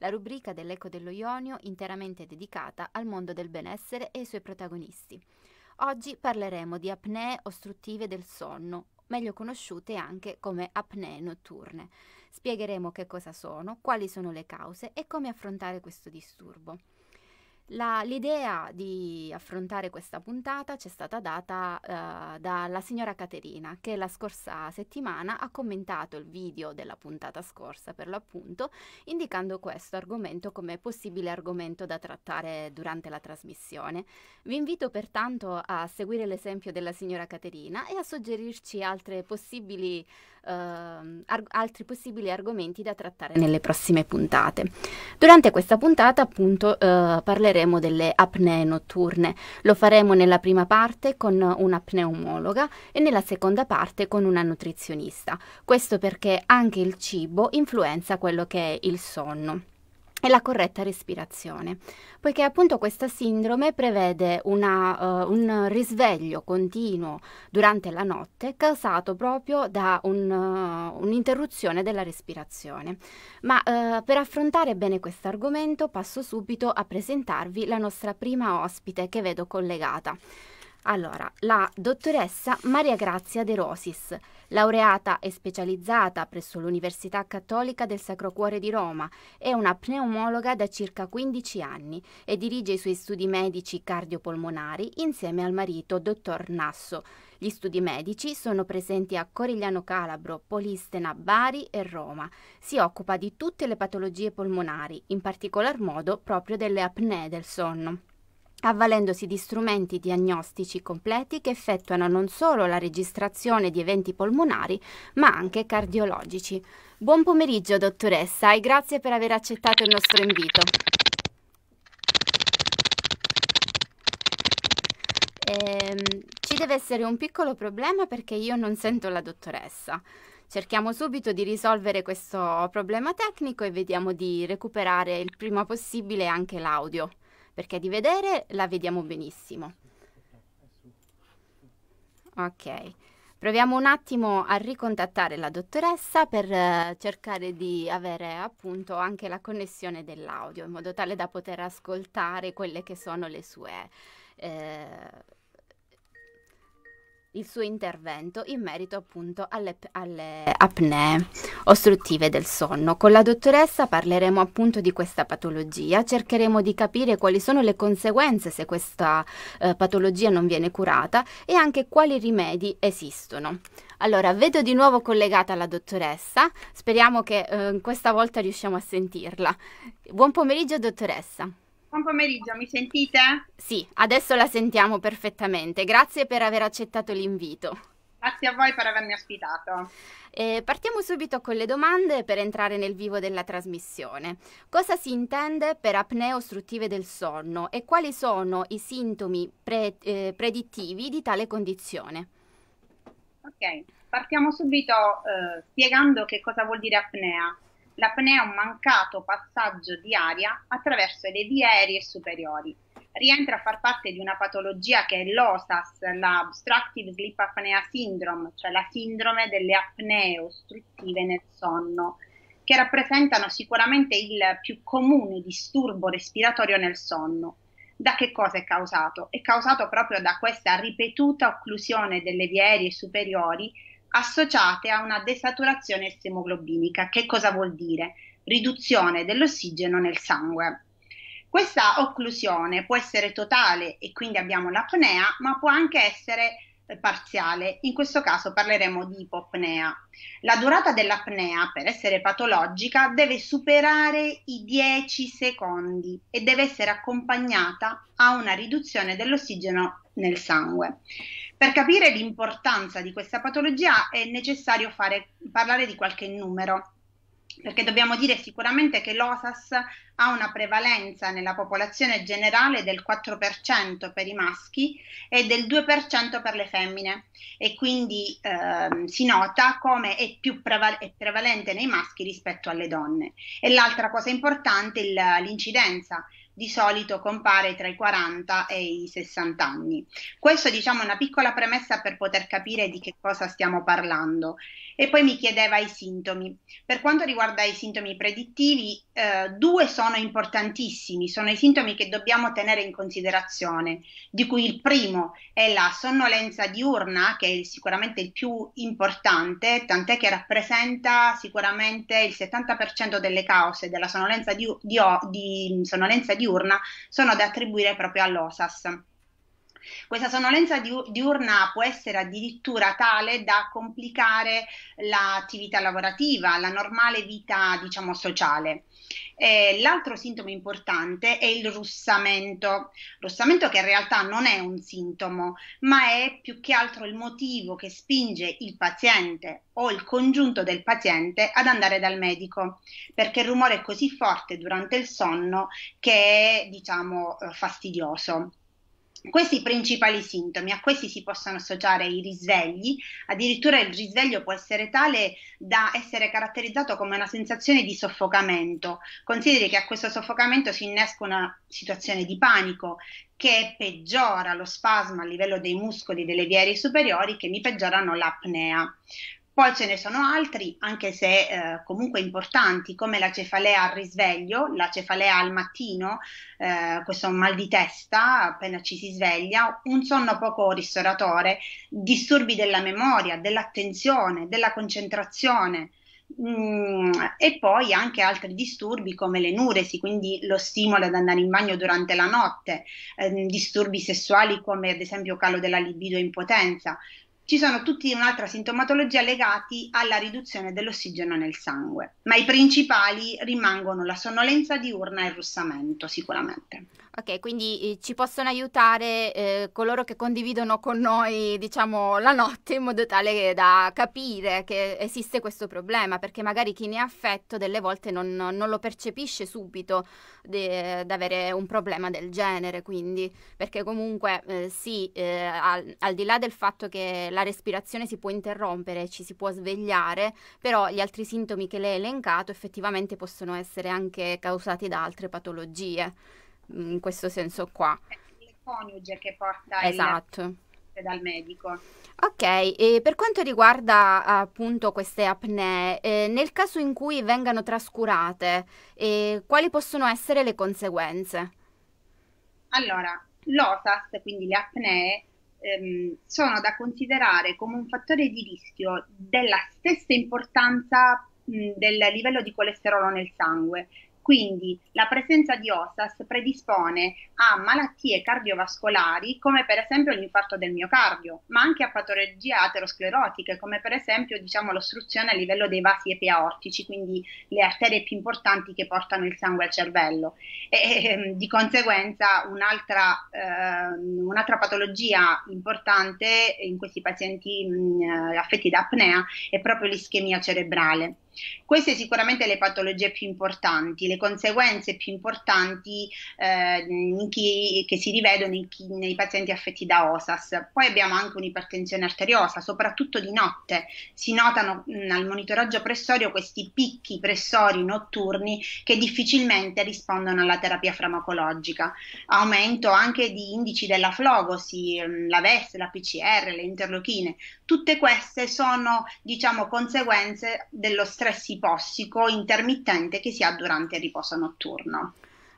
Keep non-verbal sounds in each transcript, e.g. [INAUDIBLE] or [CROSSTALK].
la rubrica dell'Eco dello Ionio interamente dedicata al mondo del benessere e ai suoi protagonisti. Oggi parleremo di apnee ostruttive del sonno, meglio conosciute anche come apnee notturne. Spiegheremo che cosa sono, quali sono le cause e come affrontare questo disturbo. La, l'idea di affrontare questa puntata ci è stata data eh, dalla signora Caterina che la scorsa settimana ha commentato il video della puntata scorsa per l'appunto indicando questo argomento come possibile argomento da trattare durante la trasmissione. Vi invito pertanto a seguire l'esempio della signora Caterina e a suggerirci altre possibili Ehm, arg- altri possibili argomenti da trattare nelle prossime puntate. Durante questa puntata appunto eh, parleremo delle apnee notturne, lo faremo nella prima parte con una pneumologa e nella seconda parte con una nutrizionista, questo perché anche il cibo influenza quello che è il sonno e la corretta respirazione, poiché appunto questa sindrome prevede una, uh, un risveglio continuo durante la notte causato proprio da un, uh, un'interruzione della respirazione. Ma uh, per affrontare bene questo argomento passo subito a presentarvi la nostra prima ospite che vedo collegata. Allora, la dottoressa Maria Grazia De Rosis, laureata e specializzata presso l'Università Cattolica del Sacro Cuore di Roma, è una pneumologa da circa 15 anni e dirige i suoi studi medici cardiopolmonari insieme al marito, dottor Nasso. Gli studi medici sono presenti a Corigliano Calabro, Polistena, Bari e Roma. Si occupa di tutte le patologie polmonari, in particolar modo proprio delle apnee del sonno avvalendosi di strumenti diagnostici completi che effettuano non solo la registrazione di eventi polmonari, ma anche cardiologici. Buon pomeriggio, dottoressa, e grazie per aver accettato il nostro invito. Ehm, ci deve essere un piccolo problema perché io non sento la dottoressa. Cerchiamo subito di risolvere questo problema tecnico e vediamo di recuperare il prima possibile anche l'audio perché di vedere la vediamo benissimo. Ok, proviamo un attimo a ricontattare la dottoressa per eh, cercare di avere appunto anche la connessione dell'audio in modo tale da poter ascoltare quelle che sono le sue... Eh, il suo intervento in merito appunto alle, alle, apnee ostruttive del sonno. Con la dottoressa parleremo appunto di questa patologia, cercheremo di capire quali sono le conseguenze se questa eh, patologia non viene curata e anche quali rimedi esistono. Allora, vedo di nuovo collegata la dottoressa, speriamo che eh, questa volta riusciamo a sentirla. Buon pomeriggio dottoressa. Buon pomeriggio, mi sentite? Sì, adesso la sentiamo perfettamente. Grazie per aver accettato l'invito. Grazie a voi per avermi ospitato. Eh, partiamo subito con le domande per entrare nel vivo della trasmissione. Cosa si intende per apnee ostruttive del sonno e quali sono i sintomi pre- eh, predittivi di tale condizione? Ok, partiamo subito eh, spiegando che cosa vuol dire apnea l'apnea è un mancato passaggio di aria attraverso le vie aeree superiori. Rientra a far parte di una patologia che è l'OSAS, la Obstructive Sleep Apnea Syndrome, cioè la sindrome delle apnee ostruttive nel sonno, che rappresentano sicuramente il più comune disturbo respiratorio nel sonno. Da che cosa è causato? È causato proprio da questa ripetuta occlusione delle vie aeree superiori associate a una desaturazione estemoglobinica. Che cosa vuol dire? Riduzione dell'ossigeno nel sangue. Questa occlusione può essere totale e quindi abbiamo l'apnea, ma può anche essere eh, parziale. In questo caso parleremo di ipopnea. La durata dell'apnea, per essere patologica, deve superare i 10 secondi e deve essere accompagnata a una riduzione dell'ossigeno nel sangue. Per capire l'importanza di questa patologia è necessario fare, parlare di qualche numero, perché dobbiamo dire sicuramente che l'OSAS ha una prevalenza nella popolazione generale del 4% per i maschi e del 2% per le femmine e quindi eh, si nota come è più preval- è prevalente nei maschi rispetto alle donne. E l'altra cosa importante è l'incidenza di solito compare tra i 40 e i 60 anni. Questo diciamo è una piccola premessa per poter capire di che cosa stiamo parlando. E poi mi chiedeva i sintomi. Per quanto riguarda i sintomi predittivi, eh, due sono importantissimi, sono i sintomi che dobbiamo tenere in considerazione, di cui il primo è la sonnolenza diurna, che è sicuramente il più importante, tant'è che rappresenta sicuramente il 70% delle cause della sonnolenza, di, di, di, sonnolenza diurna sono da attribuire proprio all'OSAS. Questa sonnolenza diurna può essere addirittura tale da complicare l'attività lavorativa, la normale vita, diciamo, sociale. Eh, l'altro sintomo importante è il russamento, russamento che in realtà non è un sintomo, ma è più che altro il motivo che spinge il paziente o il congiunto del paziente ad andare dal medico, perché il rumore è così forte durante il sonno che è, diciamo, eh, fastidioso. Questi principali sintomi, a questi si possono associare i risvegli, addirittura il risveglio può essere tale da essere caratterizzato come una sensazione di soffocamento. Consideri che a questo soffocamento si innesca una situazione di panico che peggiora lo spasmo a livello dei muscoli delle vie aeree superiori che mi peggiorano l'apnea. Poi ce ne sono altri, anche se eh, comunque importanti, come la cefalea al risveglio, la cefalea al mattino, eh, questo mal di testa appena ci si sveglia, un sonno poco ristoratore, disturbi della memoria, dell'attenzione, della concentrazione. Mm, e poi anche altri disturbi come l'enuresi, quindi lo stimolo ad andare in bagno durante la notte, eh, disturbi sessuali come ad esempio calo della libido e impotenza, ci sono tutti un'altra sintomatologia legati alla riduzione dell'ossigeno nel sangue, ma i principali rimangono la sonnolenza diurna e il russamento sicuramente. Ok, quindi eh, ci possono aiutare eh, coloro che condividono con noi, diciamo, la notte in modo tale da capire che esiste questo problema, perché magari chi ne è affetto delle volte non, non lo percepisce subito avere un problema del genere, quindi, perché comunque eh, sì, eh, al, al di là del fatto che la la respirazione si può interrompere, ci si può svegliare, però gli altri sintomi che lei ha elencato effettivamente possono essere anche causati da altre patologie, mm, in questo senso qua. Eh, il coniuge che porta esatto. il cioè, dal medico. Ok, e per quanto riguarda appunto queste apnee, eh, nel caso in cui vengano trascurate, eh, quali possono essere le conseguenze? Allora, l'OTAS, quindi le apnee, ehm, sono da considerare come un fattore di rischio della stessa importanza del livello di colesterolo nel sangue, quindi la presenza di OSAS predispone a malattie cardiovascolari come per esempio l'infarto del miocardio, ma anche a patologie aterosclerotiche come per esempio diciamo, l'ostruzione a livello dei vasi epiaortici, quindi le arterie più importanti che portano il sangue al cervello. E, ehm, di conseguenza un'altra, eh, un'altra, patologia importante in questi pazienti mh, affetti da apnea è proprio l'ischemia cerebrale. Queste sicuramente le patologie più importanti, le conseguenze più importanti eh, chi, che si rivedono in chi, nei pazienti affetti da OSAS. Poi abbiamo anche un'ipertensione arteriosa, soprattutto di notte. Si notano mh, mm, al monitoraggio pressorio questi picchi pressori notturni che difficilmente rispondono alla terapia farmacologica. Aumento anche di indici della flogosi, mm, la VES, la PCR, le interlochine, Tutte queste sono, diciamo, conseguenze dello stress ipossico intermittente che si ha durante il riposo notturno.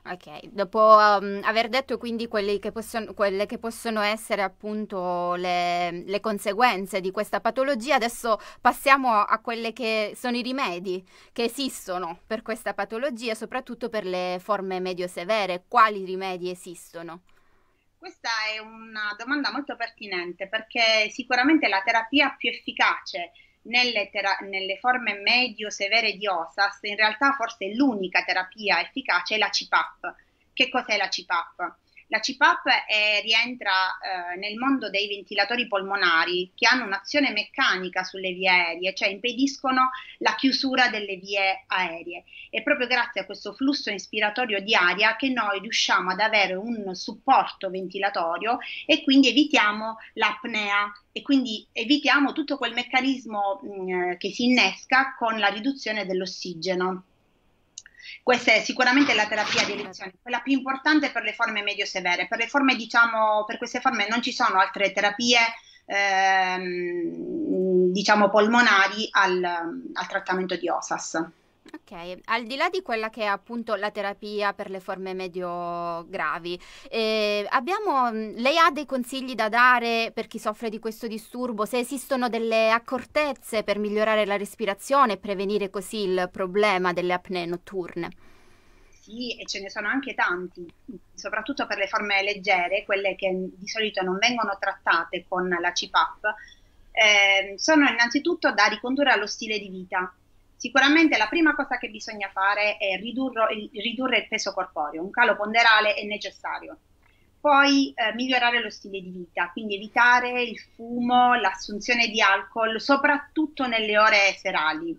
Ok, dopo um, aver detto quindi che possono, quelle che possono essere appunto le, le, conseguenze di questa patologia, adesso passiamo a quelle che sono i rimedi che esistono per questa patologia, soprattutto per le forme medio-severe. Quali rimedi esistono? Questa è una domanda molto pertinente perché sicuramente la terapia più efficace nelle, tera- nelle forme medio-severe di OSAS, in realtà forse l'unica terapia efficace è la CPAP. Che cos'è la CPAP? La CPAP è, rientra eh, nel mondo dei ventilatori polmonari che hanno un'azione meccanica sulle vie aeree, cioè impediscono la chiusura delle vie aeree. È proprio grazie a questo flusso ispiratorio di aria che noi riusciamo ad avere un supporto ventilatorio e quindi evitiamo l'apnea e quindi evitiamo tutto quel meccanismo mh, mm, eh, che si innesca con la riduzione dell'ossigeno. Questa è sicuramente la terapia di elezione, quella più importante per le forme medio severe. Per, forme, diciamo, per queste forme non ci sono altre terapie ehm, diciamo polmonari al, al trattamento di OSAS. Ok, al di là di quella che è appunto la terapia per le forme medio gravi, eh, abbiamo, mm, lei ha dei consigli da dare per chi soffre di questo disturbo? Se esistono delle accortezze per migliorare la respirazione e prevenire così il problema delle apnee notturne? Sì, e ce ne sono anche tanti, soprattutto per le forme leggere, quelle che di solito non vengono trattate con la CPAP, eh, sono innanzitutto da ricondurre allo stile di vita Sicuramente la prima cosa che bisogna fare è ridurre, ridurre il peso corporeo, un calo ponderale è necessario. Poi eh, migliorare lo stile di vita, quindi evitare il fumo, l'assunzione di alcol, soprattutto nelle ore serali.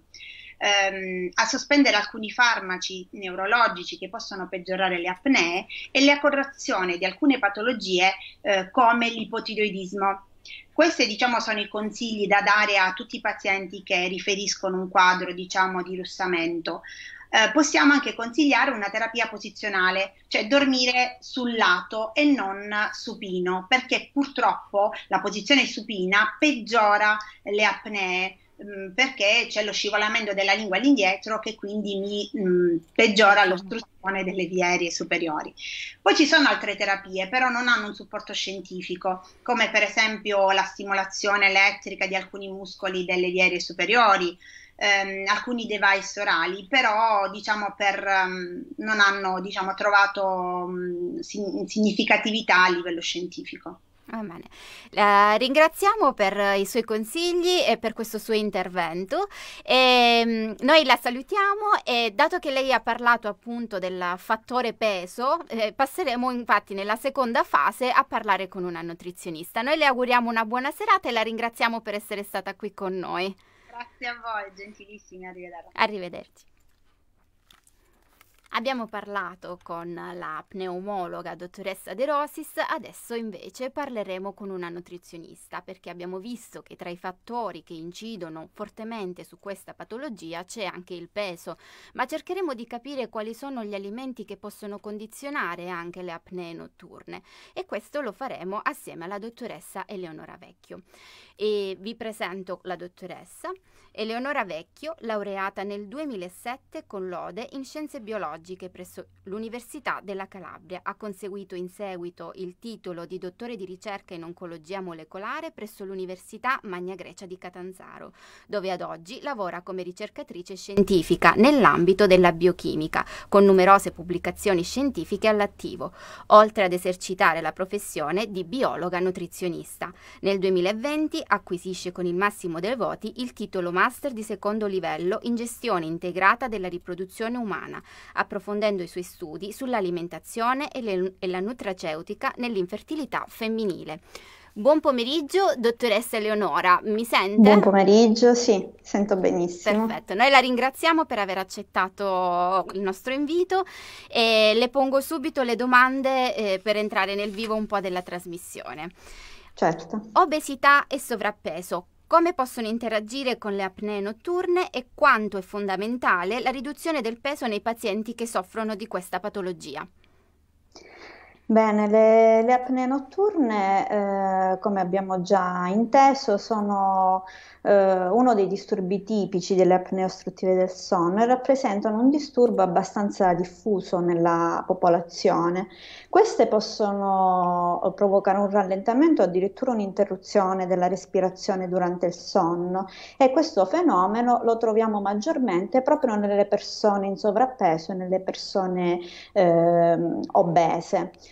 Ehm, a sospendere alcuni farmaci neurologici che possono peggiorare le apnee e la correzione di alcune patologie eh, come l'ipotiroidismo questi diciamo, sono i consigli da dare a tutti i pazienti che riferiscono un quadro diciamo, di russamento. Eh, possiamo anche consigliare una terapia posizionale, cioè dormire sul lato e non supino, perché purtroppo la posizione supina peggiora le apnee Mm, perché c'è lo scivolamento della lingua all'indietro che quindi mi mh, mm, peggiora l'ostruzione delle vie aeree superiori. Poi ci sono altre terapie, però non hanno un supporto scientifico, come per esempio la stimolazione elettrica di alcuni muscoli delle vie aeree superiori, ehm, alcuni device orali, però diciamo per, um, non hanno diciamo, trovato um, significatività a livello scientifico. Va bene. La ringraziamo per i suoi consigli e per questo suo intervento. E, ehm, noi la salutiamo e dato che lei ha parlato appunto del fattore peso, eh, passeremo infatti nella seconda fase a parlare con una nutrizionista. Noi le auguriamo una buona serata e la ringraziamo per essere stata qui con noi. Grazie a voi, gentilissimi, arrivederci. Arrivederci. Abbiamo parlato con la pneumologa dottoressa De Rosis, adesso invece parleremo con una nutrizionista perché abbiamo visto che tra i fattori che incidono fortemente su questa patologia c'è anche il peso, ma cercheremo di capire quali sono gli alimenti che possono condizionare anche le apnee notturne e questo lo faremo assieme alla dottoressa Eleonora Vecchio. E vi presento la dottoressa Eleonora Vecchio, laureata nel 2007 con lode in scienze biologiche pedagogiche presso l'Università della Calabria. Ha conseguito in seguito il titolo di dottore di ricerca in oncologia molecolare presso l'Università Magna Grecia di Catanzaro, dove ad oggi lavora come ricercatrice scientifica nell'ambito della biochimica, con numerose pubblicazioni scientifiche all'attivo, oltre ad esercitare la professione di biologa nutrizionista. Nel 2020 acquisisce con il massimo dei voti il titolo master di secondo livello in gestione integrata della riproduzione umana, approfondendo i suoi studi sull'alimentazione e, le, e la nutraceutica nell'infertilità femminile. Buon pomeriggio, dottoressa Eleonora, mi sente? Buon pomeriggio, sì, sento benissimo. Perfetto, noi la ringraziamo per aver accettato il nostro invito e le pongo subito le domande eh, per entrare nel vivo un po' della trasmissione. Certo. Obesità e sovrappeso, come possono interagire con le apnee notturne e quanto è fondamentale la riduzione del peso nei pazienti che soffrono di questa patologia. Bene, le, le apnee notturne, eh, come abbiamo già inteso, sono eh, uno dei disturbi tipici delle apnee ostruttive del sonno e rappresentano un disturbo abbastanza diffuso nella popolazione. Queste possono eh, provocare un rallentamento o addirittura un'interruzione della respirazione durante il sonno e questo fenomeno lo troviamo maggiormente proprio nelle persone in sovrappeso e nelle persone eh, obese.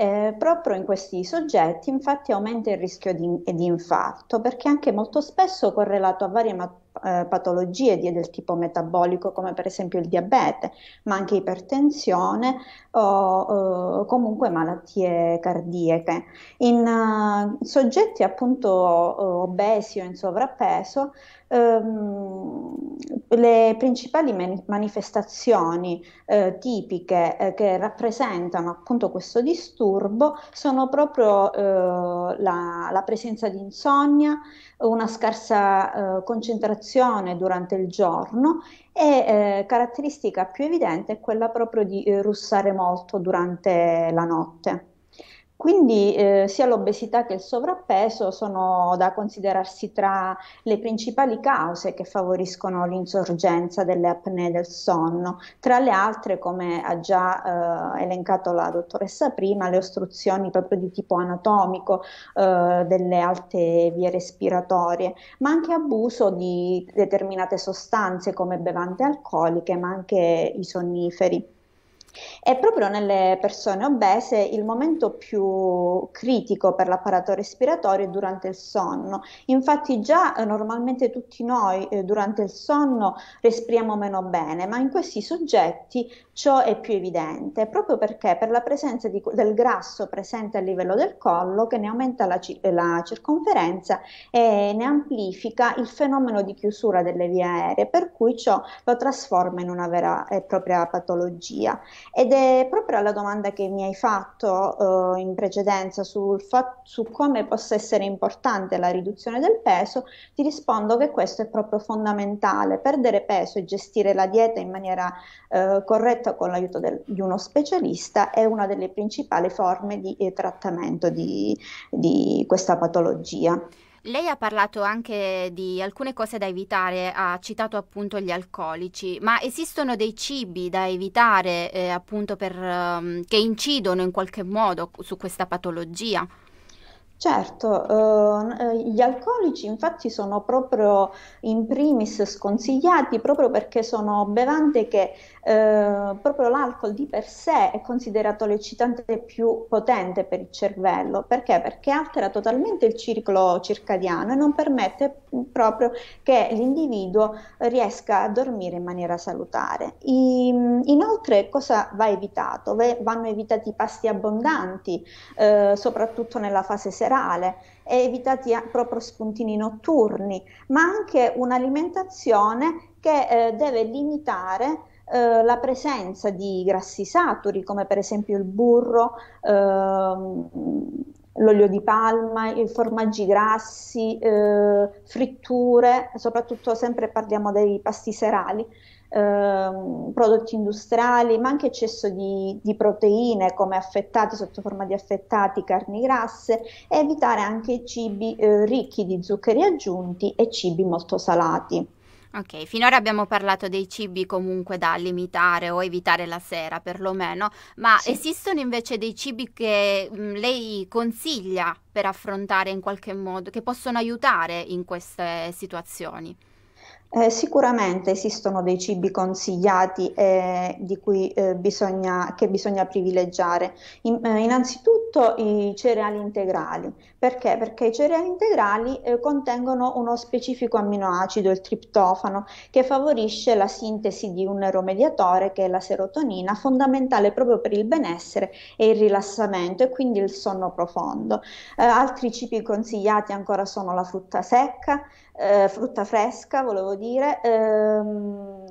Eh, proprio in questi soggetti infatti aumenta il rischio di, di infarto perché anche molto spesso correlato a varie mat- eh, patologie di, del tipo metabolico come per esempio il diabete, ma anche ipertensione o eh, comunque malattie cardiache. In uh, soggetti appunto obesi o in sovrappeso ehm, le principali man- manifestazioni eh, tipiche eh, che rappresentano appunto questo disturbo disturbo sono proprio eh, la, la, presenza di insonnia, una scarsa eh, concentrazione durante il giorno e eh, caratteristica più evidente è quella proprio di eh, russare molto durante la notte. Quindi eh, sia l'obesità che il sovrappeso sono da considerarsi tra le principali cause che favoriscono l'insorgenza delle apnee del sonno, tra le altre, come ha già eh, elencato la dottoressa prima, le ostruzioni proprio di tipo anatomico eh, delle alte vie respiratorie, ma anche abuso di determinate sostanze come bevande alcoliche, ma anche i sonniferi. E proprio nelle persone obese il momento più critico per l'apparato respiratorio è durante il sonno. Infatti già eh, normalmente tutti noi eh, durante il sonno respiriamo meno bene, ma in questi soggetti ciò è più evidente, proprio perché per la presenza di, del grasso presente a livello del collo che ne aumenta la, la circonferenza e ne amplifica il fenomeno di chiusura delle vie aeree, per cui ciò lo trasforma in una vera e propria patologia. Ed è proprio alla domanda che mi hai fatto eh, in precedenza sul fa- su come possa essere importante la riduzione del peso, ti rispondo che questo è proprio fondamentale. Perdere peso e gestire la dieta in maniera eh, corretta con l'aiuto del- di uno specialista è una delle principali forme di eh, trattamento di, di questa patologia. Lei ha parlato anche di alcune cose da evitare, ha citato appunto gli alcolici, ma esistono dei cibi da evitare eh, appunto per, um, che incidono in qualche modo su questa patologia? Certo, ehm, eh, gli alcolici infatti sono proprio in primis sconsigliati proprio perché sono bevande che eh, proprio l'alcol di per sé è considerato l'eccitante più potente per il cervello. Perché? Perché altera totalmente il ciclo circadiano e non permette mm, proprio che l'individuo riesca a dormire in maniera salutare. I, inoltre cosa va evitato? vanno evitati i pasti abbondanti, eh, soprattutto nella fase serale serale e evitati proprio spuntini notturni, ma anche un'alimentazione che eh, deve limitare eh, la presenza di grassi saturi come per esempio il burro, ehm, l'olio di palma, i formaggi grassi, eh, fritture, soprattutto sempre parliamo dei pasti serali, Ehm, prodotti industriali, ma anche eccesso di, di, proteine come affettati sotto forma di affettati, carni grasse e evitare anche i cibi eh, ricchi di zuccheri aggiunti e cibi molto salati. Ok, finora abbiamo parlato dei cibi comunque da limitare o evitare la sera perlomeno, ma sì. esistono invece dei cibi che mh, mm, lei consiglia per affrontare in qualche modo, che possono aiutare in queste situazioni? Eh, sicuramente esistono dei cibi consigliati eh, cui, eh, bisogna, che bisogna privilegiare. In, eh, innanzitutto soprattutto i cereali integrali. Perché? Perché i cereali integrali eh, contengono uno specifico amminoacido, il triptofano, che favorisce la sintesi di un neuromediatore che è la serotonina, fondamentale proprio per il benessere e il rilassamento e quindi il sonno profondo. Eh, altri cibi consigliati ancora sono la frutta secca, eh, frutta fresca, volevo dire. Ehm,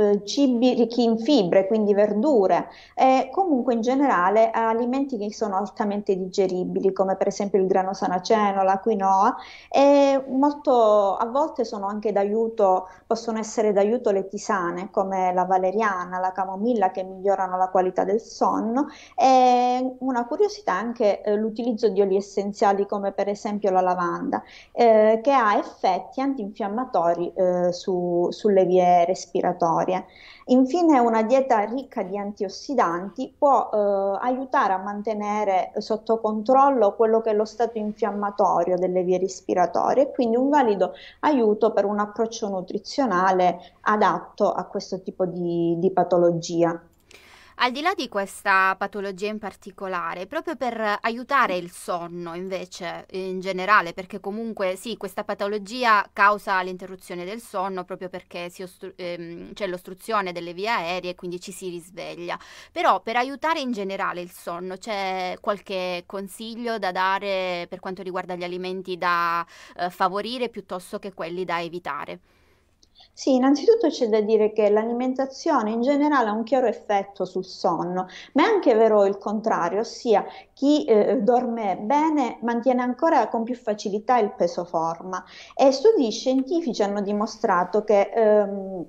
eh, cibi ricchi in fibre, quindi verdure, e comunque in generale alimenti che sono altamente digeribili, come per esempio il grano sanaceno, la quinoa, e molto, a volte sono anche d'aiuto, possono essere d'aiuto le tisane, come la valeriana, la camomilla, che migliorano la qualità del sonno, e una curiosità è anche eh, l'utilizzo di oli essenziali, come per esempio la lavanda, eh, che ha effetti antinfiammatori eh, su, sulle vie respiratorie storie. Infine una dieta ricca di antiossidanti può eh, aiutare a mantenere sotto controllo quello che è lo stato infiammatorio delle vie respiratorie e quindi un valido aiuto per un approccio nutrizionale adatto a questo tipo di, di patologia. Al di là di questa patologia in particolare, proprio per aiutare il sonno invece in generale, perché comunque sì, questa patologia causa l'interruzione del sonno proprio perché ostru- ehm, c'è l'ostruzione delle vie aeree e quindi ci si risveglia. Però per aiutare in generale il sonno c'è qualche consiglio da dare per quanto riguarda gli alimenti da eh, favorire piuttosto che quelli da evitare? Sì, innanzitutto c'è da dire che l'alimentazione in generale ha un chiaro effetto sul sonno, ma è anche vero il contrario, ossia chi eh, dorme bene mantiene ancora con più facilità il peso forma e studi scientifici hanno dimostrato che ehm,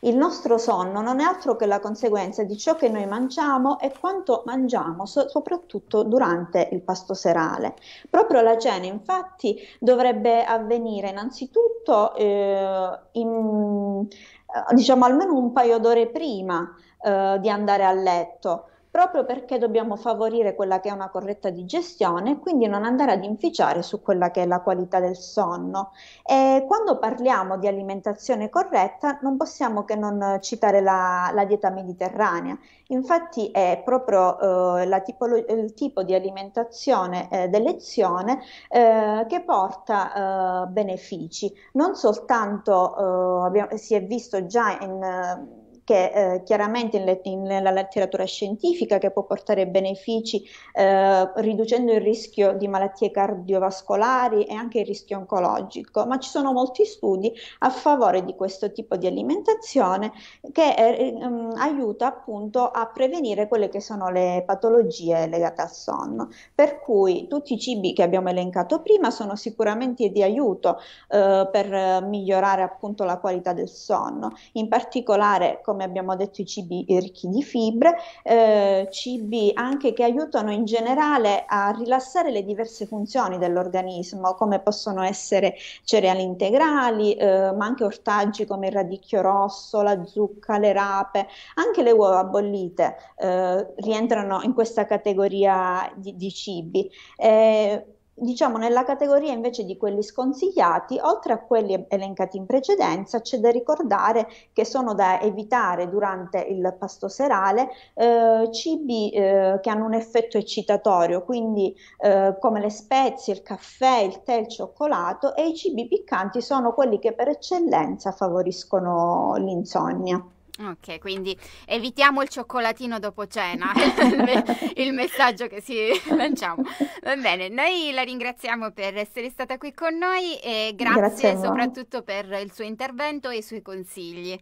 il nostro sonno non è altro che la conseguenza di ciò che noi mangiamo e quanto mangiamo, so- soprattutto durante il pasto serale. Proprio la cena, infatti, dovrebbe avvenire innanzitutto eh, in, eh, diciamo almeno un paio d'ore prima eh, di andare a letto proprio perché dobbiamo favorire quella che è una corretta digestione e quindi non andare ad inficiare su quella che è la qualità del sonno. E quando parliamo di alimentazione corretta non possiamo che non citare la, la dieta mediterranea, infatti è proprio eh, tipo, il tipo di alimentazione eh, d'elezione eh, che porta eh, benefici, non soltanto eh, abbiamo, si è visto già in che eh, chiaramente in le, in, nella letteratura scientifica che può portare benefici eh, riducendo il rischio di malattie cardiovascolari e anche il rischio oncologico, ma ci sono molti studi a favore di questo tipo di alimentazione che eh, ehm, aiuta appunto a prevenire quelle che sono le patologie legate al sonno. Per cui tutti i cibi che abbiamo elencato prima sono sicuramente di aiuto eh, per migliorare appunto la qualità del sonno, in particolare come come abbiamo detto i cibi ricchi di fibre, eh, cibi anche che aiutano in generale a rilassare le diverse funzioni dell'organismo, come possono essere cereali integrali, eh, ma anche ortaggi come il radicchio rosso, la zucca, le rape, anche le uova bollite eh, rientrano in questa categoria di, di cibi. Eh, diciamo nella categoria invece di quelli sconsigliati, oltre a quelli elencati in precedenza, c'è da ricordare che sono da evitare durante il pasto serale eh, cibi eh, che hanno un effetto eccitatorio, quindi eh, come le spezie, il caffè, il tè, il cioccolato e i cibi piccanti sono quelli che per eccellenza favoriscono l'insonnia. Ok, quindi evitiamo il cioccolatino dopo cena, [LAUGHS] il messaggio che si [LAUGHS] lanciamo. Va bene, noi la ringraziamo per essere stata qui con noi e grazie, grazie soprattutto per il suo intervento e i suoi consigli.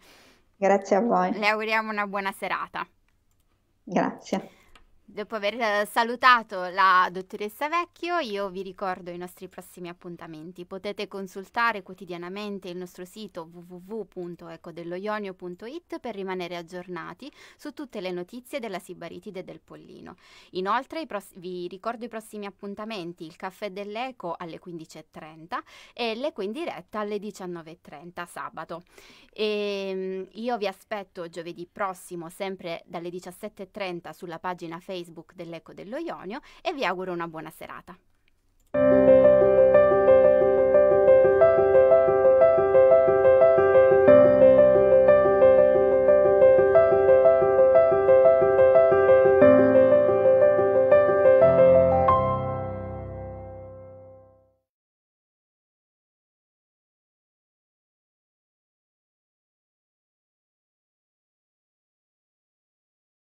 Grazie a voi. Le auguriamo una buona serata. Grazie. Dopo aver eh, salutato la dottoressa Vecchio, io vi ricordo i nostri prossimi appuntamenti. Potete consultare quotidianamente il nostro sito www.ecodelloionio.it per rimanere aggiornati su tutte le notizie della Sibaritide del Pollino. Inoltre pros- vi ricordo i prossimi appuntamenti, il caffè dell'Eco alle 15.30 e l'Eco in diretta alle 19.30 sabato. E, ehm, io vi aspetto giovedì prossimo sempre dalle 17.30 sulla pagina Facebook Facebook dell'Eco dello Ionio e vi auguro una buona serata.